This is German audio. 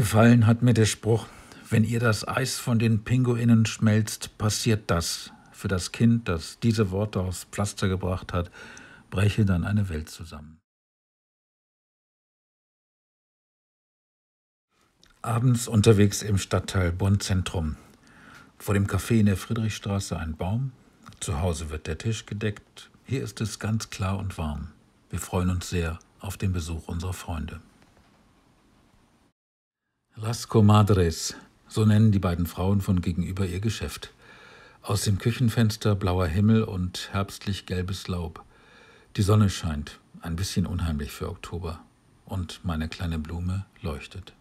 Gefallen hat mir der Spruch, wenn ihr das Eis von den Pinguinen schmelzt, passiert das. Für das Kind, das diese Worte aufs Pflaster gebracht hat, breche dann eine Welt zusammen. Abends unterwegs im Stadtteil Bonn-Zentrum. Vor dem Café in der Friedrichstraße ein Baum. Zu Hause wird der Tisch gedeckt. Hier ist es ganz klar und warm. Wir freuen uns sehr auf den Besuch unserer Freunde. Las Comadres, so nennen die beiden Frauen von gegenüber ihr Geschäft. Aus dem Küchenfenster blauer Himmel und herbstlich gelbes Laub. Die Sonne scheint, ein bisschen unheimlich für Oktober. Und meine kleine Blume leuchtet.